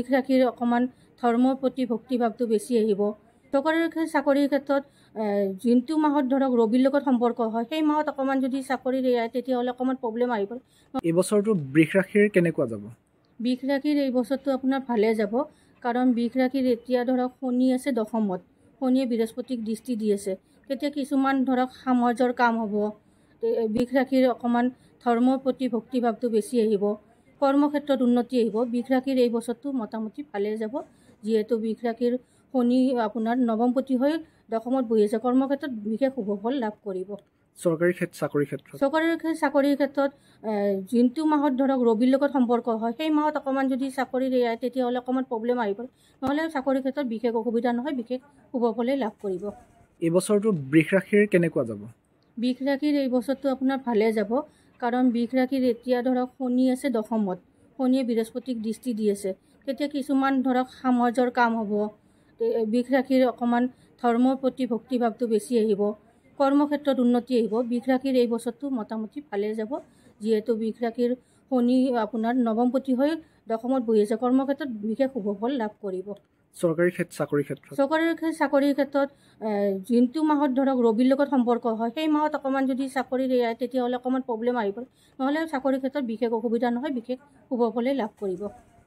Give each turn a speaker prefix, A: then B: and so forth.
A: শিখ ৰাখিৰ অকণমান ধৰ্মৰ প্ৰতি ভক্তিভাৱটো বেছি আহিব চৰকাৰী চাকৰিৰ ক্ষেত্ৰত যোনটো মাহত ধৰক ৰবিৰ লগত সম্পৰ্ক হয় সেই মাহত অকণমান যদি চাকৰি দিয়ে তেতিয়াহ'লে অকণমান প্ৰব্লেম আহিব
B: এইবছৰটো বিষ ৰাখিৰ কেনেকুৱা যাব
A: বিষ ৰাখিৰ বছৰটো আপোনাৰ ভালে যাব কাৰণ বিষ ৰাখিৰ এতিয়া ধৰক শনি আছে দশমত শনিয়ে বৃহস্পতিক দৃষ্টি দি আছে তেতিয়া কিছুমান ধৰক সামজৰ কাম হ'ব বিষ ৰাখিৰ অকণমান ধৰ্মৰ প্ৰতি ভক্তিভাৱটো বেছি আহিব কৰ্মক্ষেত্ৰত উন্নতি আহিব বিষ ৰাখিৰ এই বছৰটো মোটামুটি ভালেই যাব যিহেতু বিষ ৰাখিৰ শনি আপোনাৰ নৱমপতি হৈ দশমত বহি আছে কৰ্মক্ষেত্ৰত বিশেষ শুভফল লাভ কৰিব
C: চৰকাৰী চাকৰি ক্ষেত্ৰত
A: চৰকাৰী চাকৰিৰ ক্ষেত্ৰত যোনটো মাহত ধৰক ৰবিৰ লগত সম্পৰ্ক হয় সেই মাহত অকণমান যদি চাকৰি দিয়ে তেতিয়াহ'লে অকণমান প্ৰব্লেম আহি পৰে নহ'লে চাকৰিৰ ক্ষেত্ৰত বিশেষ অসুবিধা নহয় বিশেষ শুভফলেই লাভ কৰিব
B: এইবছৰটো বিষ ৰাখিৰ কেনেকুৱা যাব
A: বিষ ৰাখিৰ এই বছৰটো আপোনাৰ ভালে যাব কাৰণ বিষ ৰাখিৰ এতিয়া ধৰক শনি আছে দশমত শনিয়ে বৃহস্পতিক দৃষ্টি দি আছে তেতিয়া কিছুমান ধৰক সামজৰ কাম হ'ব বিষ ৰাখিৰ অকণমান ধৰ্মৰ প্ৰতি ভক্তিভাৱটো বেছি আহিব কৰ্মক্ষেত্ৰত উন্নতি আহিব বিষ ৰাখিৰ এই বছৰটো মোটামুটি ভালেই যাব যিহেতু বিষ ৰাখিৰ শনি আপোনাৰ নৱমপতি হৈ দশমত বহি আছে কৰ্মক্ষেত্ৰত বিশেষ শুভ লাভ কৰিব
C: চৰকাৰী চাকৰি ক্ষেত্ৰত
A: চৰকাৰী চাকৰিৰ ক্ষেত্ৰত যোনটো মাহত ধৰক ৰবিৰ লগত সম্পৰ্ক হয় সেই মাহত অকণমান যদি চাকৰি দিয়ে তেতিয়াহ'লে অকণমান প্ৰব্লেম আহি পৰে নহ'লে চাকৰিৰ ক্ষেত্ৰত বিশেষ অসুবিধা নহয় বিশেষ শুভ লাভ কৰিব